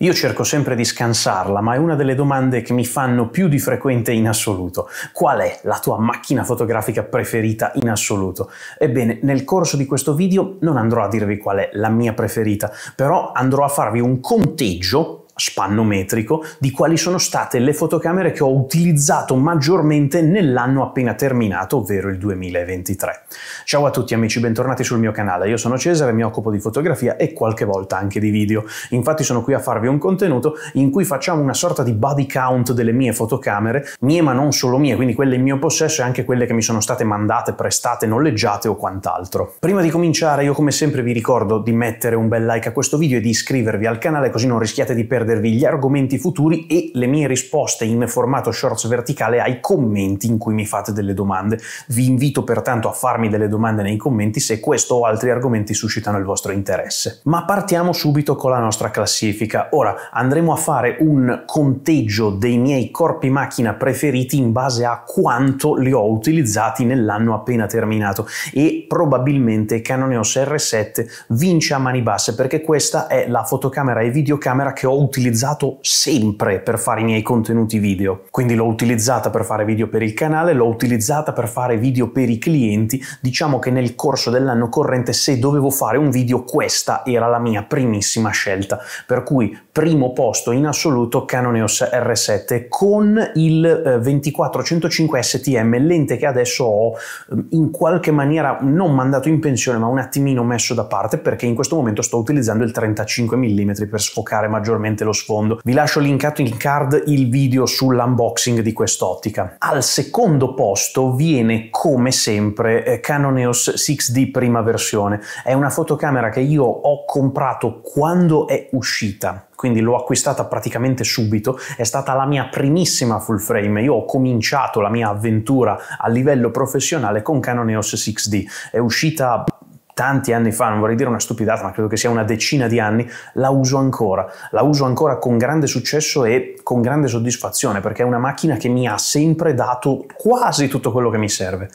Io cerco sempre di scansarla, ma è una delle domande che mi fanno più di frequente in assoluto. Qual è la tua macchina fotografica preferita in assoluto? Ebbene, nel corso di questo video non andrò a dirvi qual è la mia preferita, però andrò a farvi un conteggio spannometrico di quali sono state le fotocamere che ho utilizzato maggiormente nell'anno appena terminato, ovvero il 2023. Ciao a tutti amici, bentornati sul mio canale. Io sono Cesare, mi occupo di fotografia e qualche volta anche di video. Infatti sono qui a farvi un contenuto in cui facciamo una sorta di body count delle mie fotocamere, mie ma non solo mie, quindi quelle in mio possesso e anche quelle che mi sono state mandate, prestate, noleggiate o quant'altro. Prima di cominciare io come sempre vi ricordo di mettere un bel like a questo video e di iscrivervi al canale così non rischiate di perdere perdervi gli argomenti futuri e le mie risposte in formato shorts verticale ai commenti in cui mi fate delle domande. Vi invito pertanto a farmi delle domande nei commenti se questo o altri argomenti suscitano il vostro interesse. Ma partiamo subito con la nostra classifica. Ora andremo a fare un conteggio dei miei corpi macchina preferiti in base a quanto li ho utilizzati nell'anno appena terminato e probabilmente Canon EOS R7 vince a mani basse perché questa è la fotocamera e videocamera che ho utilizzato utilizzato sempre per fare i miei contenuti video. Quindi l'ho utilizzata per fare video per il canale, l'ho utilizzata per fare video per i clienti. Diciamo che nel corso dell'anno corrente se dovevo fare un video questa era la mia primissima scelta. Per cui primo posto in assoluto Canon EOS R7 con il 2405 eh, STM, lente che adesso ho mm, in qualche maniera non mandato in pensione ma un attimino messo da parte perché in questo momento sto utilizzando il 35 mm per sfocare maggiormente lo sfondo. Vi lascio linkato in card il video sull'unboxing di quest'ottica. Al secondo posto viene come sempre eh, Canon EOS 6D prima versione. È una fotocamera che io ho comprato quando è uscita quindi l'ho acquistata praticamente subito, è stata la mia primissima full frame, io ho cominciato la mia avventura a livello professionale con Canon EOS 6D, è uscita tanti anni fa, non vorrei dire una stupidata, ma credo che sia una decina di anni, la uso ancora. La uso ancora con grande successo e con grande soddisfazione perché è una macchina che mi ha sempre dato quasi tutto quello che mi serve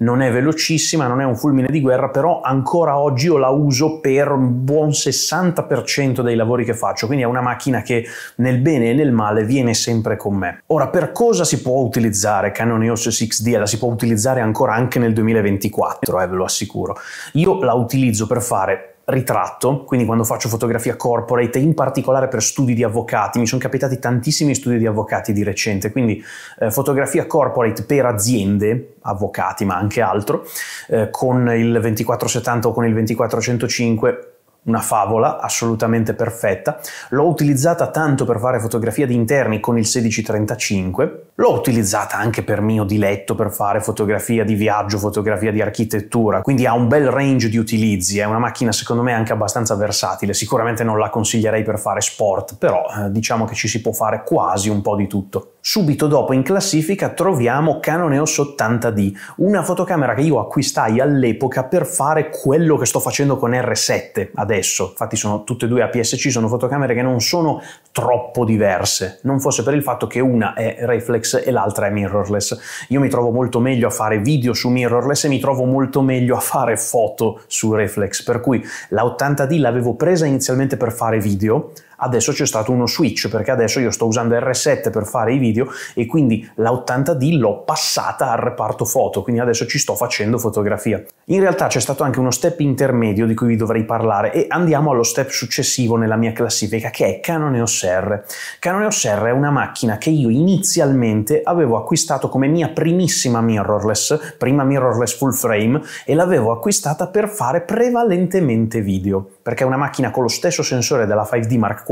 non è velocissima, non è un fulmine di guerra, però ancora oggi io la uso per un buon 60% dei lavori che faccio, quindi è una macchina che nel bene e nel male viene sempre con me. Ora, per cosa si può utilizzare Canon EOS 6D? La si può utilizzare ancora anche nel 2024, eh, ve lo assicuro. Io la utilizzo per fare ritratto, quindi quando faccio fotografia corporate, in particolare per studi di avvocati, mi sono capitati tantissimi studi di avvocati di recente, quindi eh, fotografia corporate per aziende, avvocati ma anche altro, eh, con il 2470 o con il 2405 una favola assolutamente perfetta. L'ho utilizzata tanto per fare fotografia di interni con il 1635, l'ho utilizzata anche per mio diletto per fare fotografia di viaggio, fotografia di architettura, quindi ha un bel range di utilizzi, è una macchina secondo me anche abbastanza versatile, sicuramente non la consiglierei per fare sport, però eh, diciamo che ci si può fare quasi un po' di tutto. Subito dopo in classifica troviamo Canon EOS 80D, una fotocamera che io acquistai all'epoca per fare quello che sto facendo con R7 ad adesso. Infatti sono tutte e due APS-C, sono fotocamere che non sono troppo diverse, non fosse per il fatto che una è reflex e l'altra è mirrorless. Io mi trovo molto meglio a fare video su mirrorless e mi trovo molto meglio a fare foto su reflex, per cui la 80D l'avevo presa inizialmente per fare video, adesso c'è stato uno switch perché adesso io sto usando R7 per fare i video e quindi la 80D l'ho passata al reparto foto, quindi adesso ci sto facendo fotografia. In realtà c'è stato anche uno step intermedio di cui vi dovrei parlare e andiamo allo step successivo nella mia classifica che è Canon EOS R. Canon EOS R è una macchina che io inizialmente avevo acquistato come mia primissima mirrorless, prima mirrorless full frame e l'avevo acquistata per fare prevalentemente video, perché è una macchina con lo stesso sensore della 5D Mark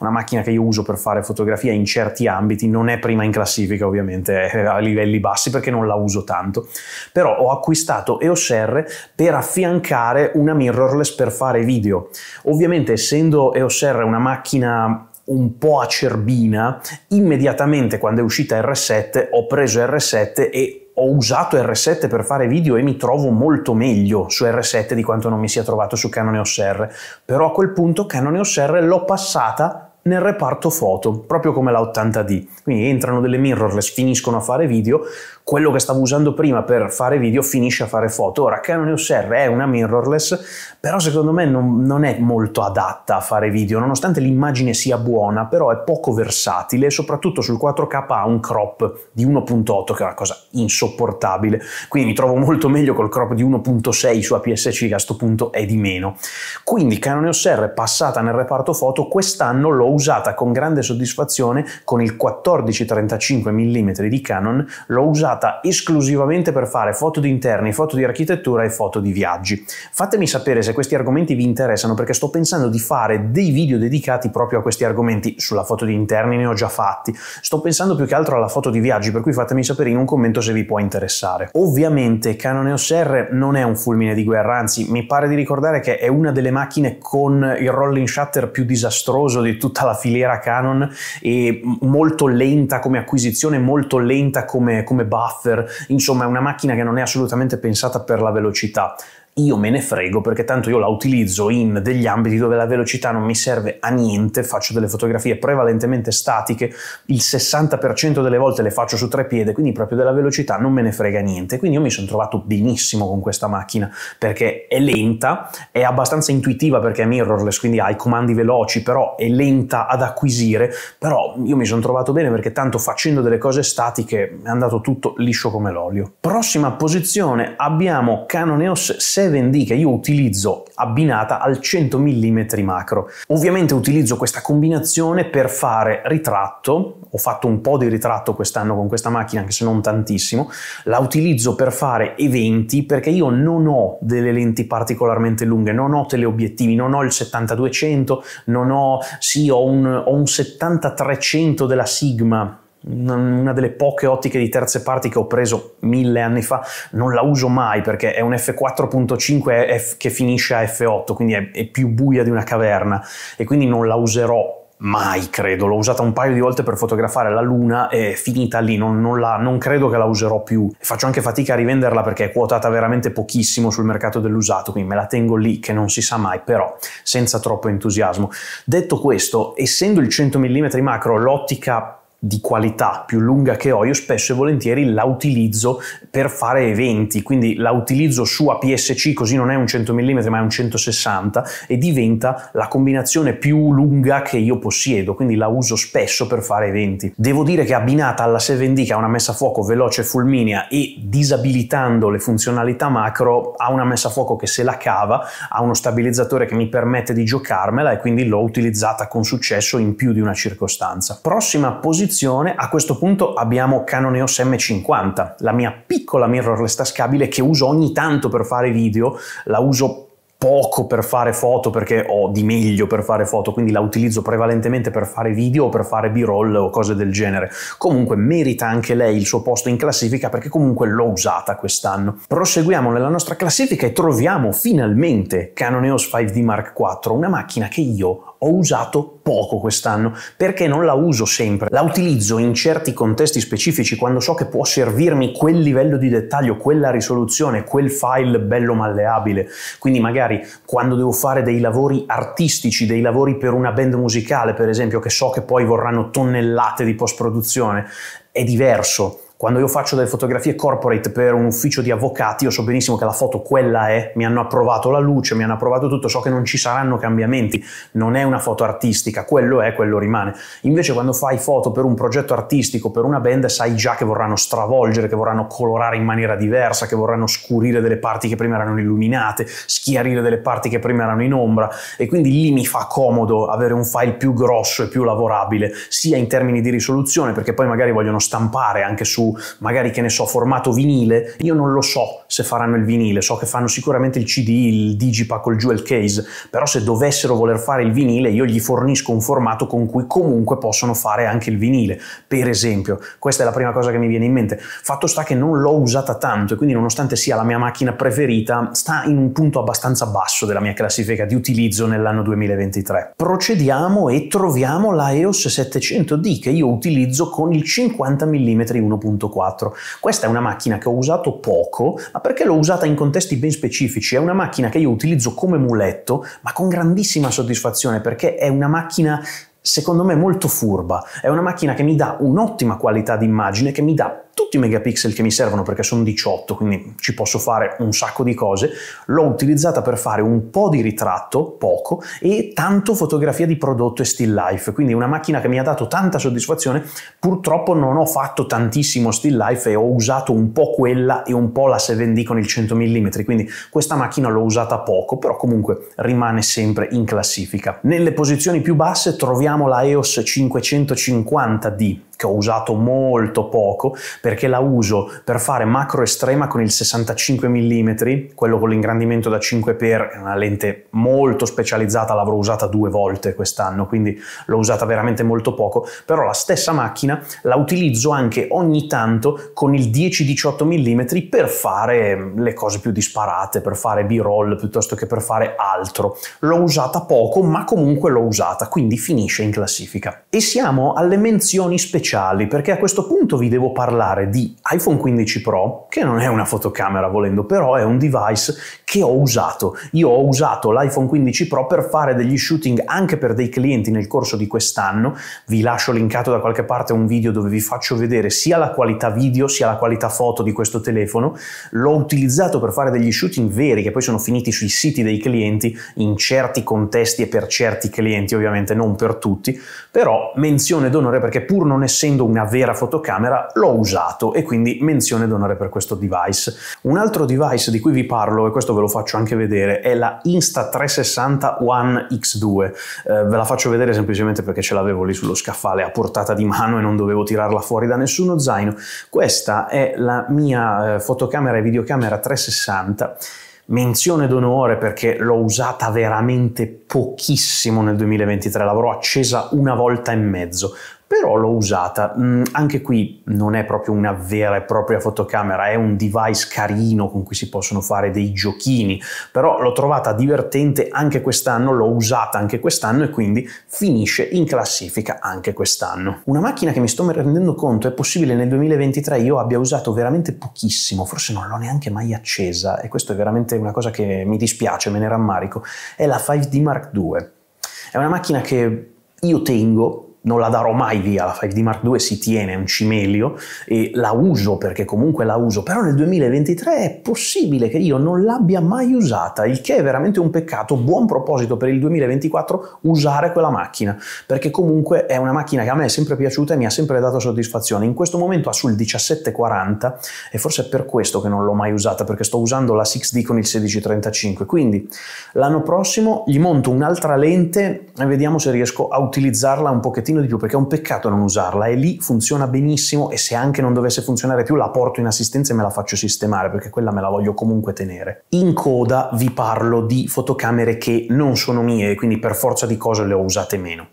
una macchina che io uso per fare fotografia in certi ambiti, non è prima in classifica ovviamente a livelli bassi perché non la uso tanto, però ho acquistato EOS R per affiancare una mirrorless per fare video. Ovviamente essendo EOS R una macchina un po' acerbina, immediatamente quando è uscita R7 ho preso R7 e ho usato R7 per fare video e mi trovo molto meglio su R7 di quanto non mi sia trovato su Canon EOS R, però a quel punto Canon EOS R l'ho passata nel reparto foto, proprio come la 80D. Quindi entrano delle mirrorless, finiscono a fare video, quello che stavo usando prima per fare video finisce a fare foto. Ora Canon EOS R è una mirrorless, però secondo me non, non è molto adatta a fare video, nonostante l'immagine sia buona, però è poco versatile soprattutto sul 4K ha un crop di 1.8 che è una cosa insopportabile, quindi mi trovo molto meglio col crop di 1.6 su APS-C che a questo punto è di meno. Quindi Canon EOS R passata nel reparto foto, quest'anno l'ho usata con grande soddisfazione con il 14-35 mm di Canon, l'ho usata usata esclusivamente per fare foto di interni, foto di architettura e foto di viaggi. Fatemi sapere se questi argomenti vi interessano perché sto pensando di fare dei video dedicati proprio a questi argomenti. Sulla foto di interni ne ho già fatti, sto pensando più che altro alla foto di viaggi, per cui fatemi sapere in un commento se vi può interessare. Ovviamente Canon EOS R non è un fulmine di guerra, anzi mi pare di ricordare che è una delle macchine con il rolling shutter più disastroso di tutta la filiera Canon e molto lenta come acquisizione, molto lenta come, come buff buffer, insomma è una macchina che non è assolutamente pensata per la velocità io me ne frego perché tanto io la utilizzo in degli ambiti dove la velocità non mi serve a niente, faccio delle fotografie prevalentemente statiche, il 60% delle volte le faccio su tre piede, quindi proprio della velocità non me ne frega niente. Quindi io mi sono trovato benissimo con questa macchina perché è lenta, è abbastanza intuitiva perché è mirrorless, quindi ha i comandi veloci, però è lenta ad acquisire, però io mi sono trovato bene perché tanto facendo delle cose statiche è andato tutto liscio come l'olio. Prossima posizione abbiamo Canon EOS 6 7D che io utilizzo abbinata al 100 mm macro. Ovviamente utilizzo questa combinazione per fare ritratto, ho fatto un po' di ritratto quest'anno con questa macchina anche se non tantissimo, la utilizzo per fare eventi perché io non ho delle lenti particolarmente lunghe, non ho teleobiettivi, non ho il 7200, non ho, sì ho un, ho un 7300 della Sigma una delle poche ottiche di terze parti che ho preso mille anni fa, non la uso mai perché è un f4.5 che finisce a f8, quindi è, è più buia di una caverna e quindi non la userò mai credo, l'ho usata un paio di volte per fotografare la luna è finita lì, non, non, la, non, credo che la userò più. Faccio anche fatica a rivenderla perché è quotata veramente pochissimo sul mercato dell'usato, quindi me la tengo lì che non si sa mai, però senza troppo entusiasmo. Detto questo, essendo il 100 mm macro l'ottica di qualità più lunga che ho, io spesso e volentieri la utilizzo per fare eventi, quindi la utilizzo su APS-C, così non è un 100 mm ma è un 160 e diventa la combinazione più lunga che io possiedo, quindi la uso spesso per fare eventi. Devo dire che abbinata alla 7D che ha una messa a fuoco veloce e fulminea e disabilitando le funzionalità macro, ha una messa a fuoco che se la cava, ha uno stabilizzatore che mi permette di giocarmela e quindi l'ho utilizzata con successo in più di una circostanza. Prossima posizione posizione, a questo punto abbiamo Canon EOS M50, la mia piccola mirrorless tascabile che uso ogni tanto per fare video, la uso poco per fare foto perché ho di meglio per fare foto, quindi la utilizzo prevalentemente per fare video o per fare b-roll o cose del genere. Comunque merita anche lei il suo posto in classifica perché comunque l'ho usata quest'anno. Proseguiamo nella nostra classifica e troviamo finalmente Canon EOS 5D Mark IV, una macchina che io ho usato poco quest'anno perché non la uso sempre, la utilizzo in certi contesti specifici quando so che può servirmi quel livello di dettaglio, quella risoluzione, quel file bello malleabile. Quindi magari quando devo fare dei lavori artistici, dei lavori per una band musicale, per esempio, che so che poi vorranno tonnellate di post produzione, è diverso quando io faccio delle fotografie corporate per un ufficio di avvocati, io so benissimo che la foto quella è, mi hanno approvato la luce, mi hanno approvato tutto, so che non ci saranno cambiamenti, non è una foto artistica, quello è, quello rimane. Invece quando fai foto per un progetto artistico, per una band, sai già che vorranno stravolgere, che vorranno colorare in maniera diversa, che vorranno scurire delle parti che prima erano illuminate, schiarire delle parti che prima erano in ombra e quindi lì mi fa comodo avere un file più grosso e più lavorabile, sia in termini di risoluzione, perché poi magari vogliono stampare anche su magari che ne so formato vinile, io non lo so se faranno il vinile, so che fanno sicuramente il CD, il digipack o il jewel case, però se dovessero voler fare il vinile io gli fornisco un formato con cui comunque possono fare anche il vinile, per esempio, questa è la prima cosa che mi viene in mente. Fatto sta che non l'ho usata tanto e quindi nonostante sia la mia macchina preferita, sta in un punto abbastanza basso della mia classifica di utilizzo nell'anno 2023. Procediamo e troviamo la EOS 700D che io utilizzo con il 50 mm 1.2 1.4. Questa è una macchina che ho usato poco, ma perché l'ho usata in contesti ben specifici. È una macchina che io utilizzo come muletto, ma con grandissima soddisfazione perché è una macchina secondo me molto furba. È una macchina che mi dà un'ottima qualità di immagine, che mi dà tutti i megapixel che mi servono perché sono 18, quindi ci posso fare un sacco di cose, l'ho utilizzata per fare un po' di ritratto, poco, e tanto fotografia di prodotto e still life, quindi una macchina che mi ha dato tanta soddisfazione, purtroppo non ho fatto tantissimo still life e ho usato un po' quella e un po' la 7D con il 100 mm, quindi questa macchina l'ho usata poco, però comunque rimane sempre in classifica. Nelle posizioni più basse troviamo la EOS 550D, che ho usato molto poco perché la uso per fare macro estrema con il 65 mm, quello con l'ingrandimento da 5x, è una lente molto specializzata, l'avrò usata due volte quest'anno, quindi l'ho usata veramente molto poco, però la stessa macchina la utilizzo anche ogni tanto con il 10-18 mm per fare le cose più disparate, per fare b-roll piuttosto che per fare altro. L'ho usata poco, ma comunque l'ho usata, quindi finisce in classifica. E siamo alle menzioni speciali speciali perché a questo punto vi devo parlare di iPhone 15 Pro, che non è una fotocamera volendo, però è un device che ho usato. Io ho usato l'iPhone 15 Pro per fare degli shooting anche per dei clienti nel corso di quest'anno. Vi lascio linkato da qualche parte un video dove vi faccio vedere sia la qualità video sia la qualità foto di questo telefono. L'ho utilizzato per fare degli shooting veri che poi sono finiti sui siti dei clienti in certi contesti e per certi clienti, ovviamente non per tutti, però menzione d'onore perché pur non essendo essendo una vera fotocamera l'ho usato e quindi menzione d'onore per questo device. Un altro device di cui vi parlo, e questo ve lo faccio anche vedere, è la Insta360 One X2. Eh, ve la faccio vedere semplicemente perché ce l'avevo lì sullo scaffale a portata di mano e non dovevo tirarla fuori da nessuno zaino. Questa è la mia eh, fotocamera e videocamera 360 menzione d'onore perché l'ho usata veramente pochissimo nel 2023, l'avrò accesa una volta e mezzo però l'ho usata. Mm, anche qui non è proprio una vera e propria fotocamera, è un device carino con cui si possono fare dei giochini, però l'ho trovata divertente anche quest'anno, l'ho usata anche quest'anno e quindi finisce in classifica anche quest'anno. Una macchina che mi sto rendendo conto è possibile nel 2023 io abbia usato veramente pochissimo, forse non l'ho neanche mai accesa e questo è veramente una cosa che mi dispiace, me ne rammarico, è la 5D Mark II. È una macchina che io tengo non la darò mai via, la 5D Mark II si tiene, è un cimelio e la uso perché comunque la uso, però nel 2023 è possibile che io non l'abbia mai usata, il che è veramente un peccato, buon proposito per il 2024 usare quella macchina, perché comunque è una macchina che a me è sempre piaciuta e mi ha sempre dato soddisfazione, in questo momento ha sul 1740 e forse è per questo che non l'ho mai usata, perché sto usando la 6D con il 1635, quindi l'anno prossimo gli monto un'altra lente e vediamo se riesco a utilizzarla un pochettino pochettino di più perché è un peccato non usarla e lì funziona benissimo e se anche non dovesse funzionare più la porto in assistenza e me la faccio sistemare perché quella me la voglio comunque tenere. In coda vi parlo di fotocamere che non sono mie e quindi per forza di cose le ho usate meno.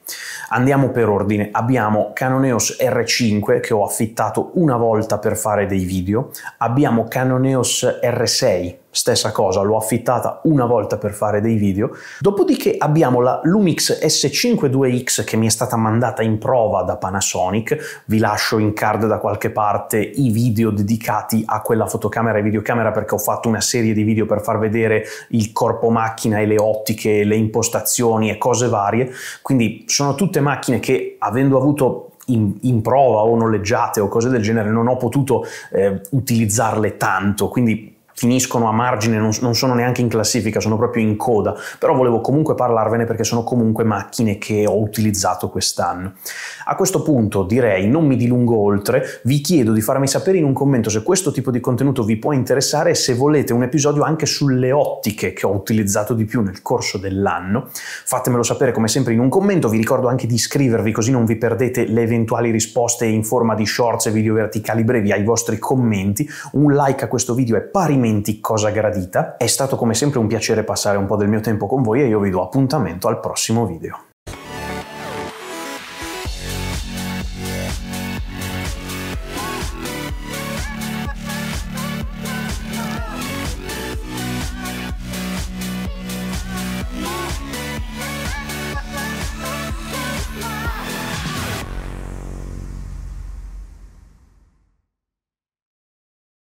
Andiamo per ordine, abbiamo Canon EOS R5 che ho affittato una volta per fare dei video, abbiamo Canon EOS R6 stessa cosa, l'ho affittata una volta per fare dei video. Dopodiché abbiamo la Lumix S52X che mi è stata mandata in prova da Panasonic, vi lascio in card da qualche parte i video dedicati a quella fotocamera e videocamera perché ho fatto una serie di video per far vedere il corpo macchina e le ottiche, le impostazioni e cose varie, quindi sono tutte macchine che avendo avuto in, in, prova o noleggiate o cose del genere, non ho potuto eh, utilizzarle tanto, quindi finiscono a margine, non, non, sono neanche in classifica, sono proprio in coda, però volevo comunque parlarvene perché sono comunque macchine che ho utilizzato quest'anno. A questo punto direi, non mi dilungo oltre, vi chiedo di farmi sapere in un commento se questo tipo di contenuto vi può interessare e se volete un episodio anche sulle ottiche che ho utilizzato di più nel corso dell'anno. Fatemelo sapere come sempre in un commento, vi ricordo anche di iscrivervi così non vi perdete le eventuali risposte in forma di shorts e video verticali brevi ai vostri commenti. Un like a questo video è parimenti argomenti Cosa Gradita. È stato come sempre un piacere passare un po' del mio tempo con voi e io vi do appuntamento al prossimo video.